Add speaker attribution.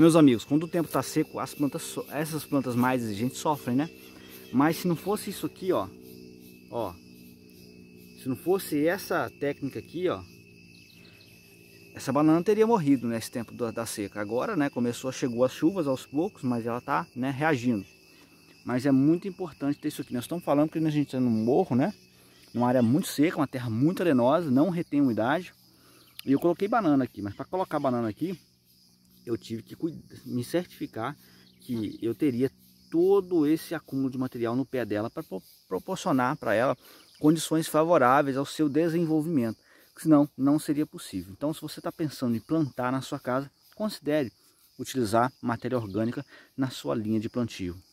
Speaker 1: É, meus amigos, quando o tempo está seco, as plantas, essas plantas mais exigentes sofrem, né? Mas se não fosse isso aqui, ó, ó, se não fosse essa técnica aqui, ó, essa banana teria morrido nesse tempo da, seca. Agora, né, começou, chegou as chuvas aos poucos, mas ela tá, né, reagindo. Mas é muito importante ter isso aqui. Nós estamos falando que a gente está num morro, né, numa área muito seca, uma terra muito arenosa, não retém umidade. E eu coloquei banana aqui, mas para colocar banana aqui, eu tive que me certificar que eu teria todo esse acúmulo de material no pé dela para proporcionar para ela condições favoráveis ao seu desenvolvimento, senão não seria possível. Então, se você está pensando em plantar na sua casa, considere utilizar matéria orgânica na sua linha de plantio.